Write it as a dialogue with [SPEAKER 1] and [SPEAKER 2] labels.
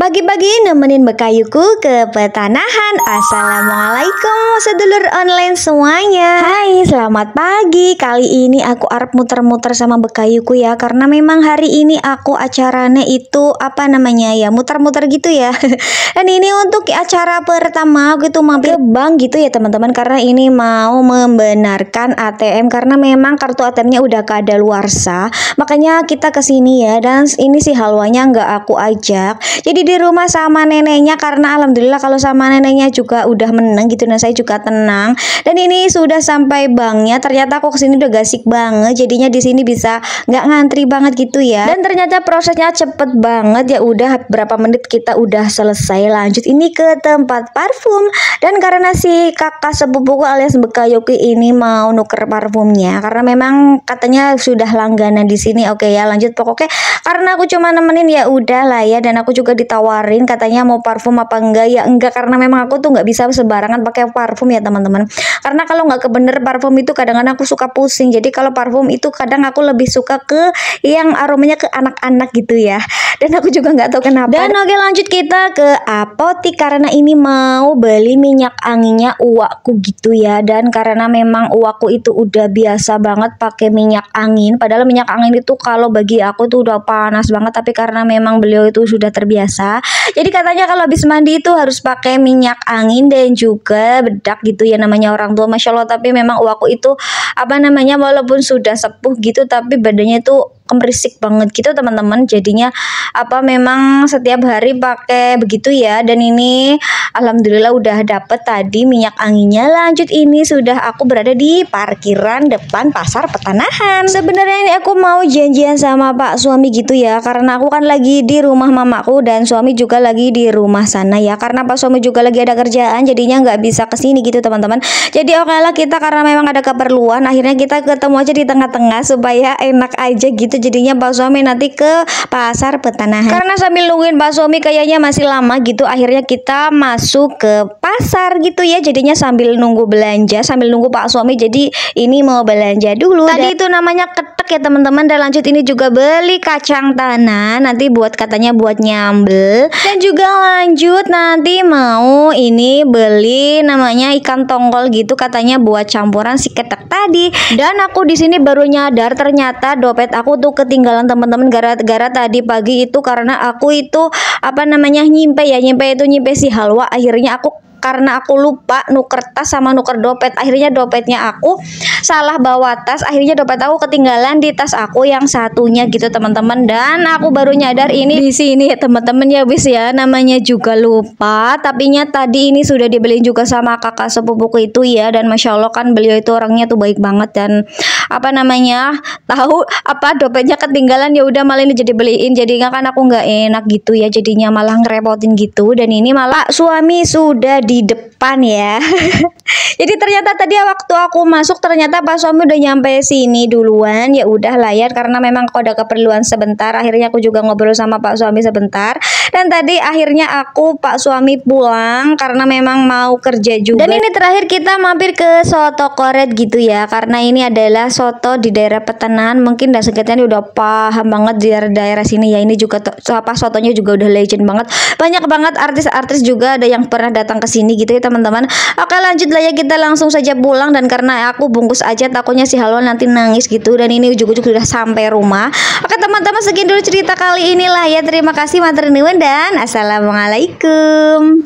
[SPEAKER 1] Bagi-bagi nemenin Bekayuku ke petanahan Assalamualaikum sedulur online semuanya Hai selamat pagi Kali ini aku arep muter-muter sama Bekayuku ya Karena memang hari ini aku acaranya itu apa namanya ya Muter-muter gitu ya Dan ini untuk acara pertama aku itu mampir bank gitu ya teman-teman Karena ini mau membenarkan ATM Karena memang kartu ATM-nya udah sah. Makanya kita kesini ya Dan ini sih halwanya nggak aku ajak Jadi di rumah sama neneknya karena alhamdulillah kalau sama neneknya juga udah menang gitu nah saya juga tenang dan ini sudah sampai banknya ternyata aku kesini udah gasik banget jadinya di sini bisa nggak ngantri banget gitu ya dan ternyata prosesnya cepet banget ya udah berapa menit kita udah selesai lanjut ini ke tempat parfum dan karena si kakak sepupuku alias Bekayoki ini mau nuker parfumnya karena memang katanya sudah langganan di sini oke ya lanjut pokoknya karena aku cuma nemenin ya udah lah ya dan aku juga ditawar ditawarin katanya mau parfum apa enggak ya enggak karena memang aku tuh nggak bisa sembarangan pakai parfum ya teman-teman karena kalau nggak kebener parfum itu kadang-kadang aku suka pusing jadi kalau parfum itu kadang aku lebih suka ke yang aromanya ke anak-anak gitu ya dan aku juga nggak tahu kenapa dan oke lanjut kita ke apotik karena ini mau beli minyak anginnya uakku gitu ya dan karena memang uakku itu udah biasa banget pakai minyak angin padahal minyak angin itu kalau bagi aku tuh udah panas banget tapi karena memang beliau itu sudah terbiasa jadi katanya kalau habis mandi itu harus pakai minyak angin dan juga bedak gitu ya namanya orang tua Masya Allah. Tapi memang uaku itu apa namanya walaupun sudah sepuh gitu tapi badannya itu kemerisik banget gitu teman-teman jadinya apa memang setiap hari pakai begitu ya dan ini alhamdulillah udah dapet tadi minyak anginnya lanjut ini sudah aku berada di parkiran depan pasar petanahan sebenarnya ini aku mau janjian sama pak suami gitu ya karena aku kan lagi di rumah mamaku dan suami juga lagi di rumah sana ya karena pak suami juga lagi ada kerjaan jadinya nggak bisa kesini gitu teman-teman jadi oke okay lah kita karena memang ada keperluan akhirnya kita ketemu aja di tengah-tengah supaya enak aja gitu jadinya Pak Suami nanti ke pasar petanahan. Karena sambil nungguin Pak Suami kayaknya masih lama gitu akhirnya kita masuk ke pasar gitu ya jadinya sambil nunggu belanja sambil nunggu Pak Suami jadi ini mau belanja dulu. Tadi itu namanya ketek ya teman-teman dan lanjut ini juga beli kacang tanah nanti buat katanya buat nyambel dan juga lanjut nanti mau ini beli namanya ikan tongkol gitu katanya buat campuran si ketek tadi dan aku di sini baru nyadar ternyata dompet aku tuh ketinggalan teman-teman gara-gara tadi pagi itu karena aku itu apa namanya nyimpe ya nyimpe itu nyimpe si halwa akhirnya aku karena aku lupa nuker tas sama nuker dompet akhirnya dompetnya aku salah bawa tas akhirnya dompet aku ketinggalan di tas aku yang satunya gitu teman-teman dan aku baru nyadar ini di sini teman-teman ya bis ya namanya juga lupa tapi nya tadi ini sudah dibeliin juga sama kakak sepupuku itu ya dan masya allah kan beliau itu orangnya tuh baik banget dan apa namanya tahu apa dompetnya ketinggalan ya udah malah ini jadi beliin jadi nggak kan aku nggak enak gitu ya jadinya malah ngerepotin gitu dan ini malah suami sudah di depan ya jadi ternyata tadi waktu aku masuk ternyata pas suami udah nyampe sini duluan ya udah layar karena memang aku ada keperluan sebentar akhirnya aku juga ngobrol sama pak suami sebentar dan tadi akhirnya aku pak suami pulang karena memang mau kerja juga dan ini terakhir kita mampir ke soto koret gitu ya karena ini adalah soto di daerah petenan mungkin dan sekitarnya udah paham banget di daerah-daerah sini ya ini juga apa sotonya juga udah legend banget banyak banget artis-artis juga ada yang pernah datang ke sini gitu ya teman-teman oke lanjut lah ya kita langsung saja pulang dan karena aku bungkus aja takutnya si Halwan nanti nangis gitu dan ini juga ujuk sudah sampai rumah oke teman-teman sekian dulu cerita kali inilah ya terima kasih materi dan assalamualaikum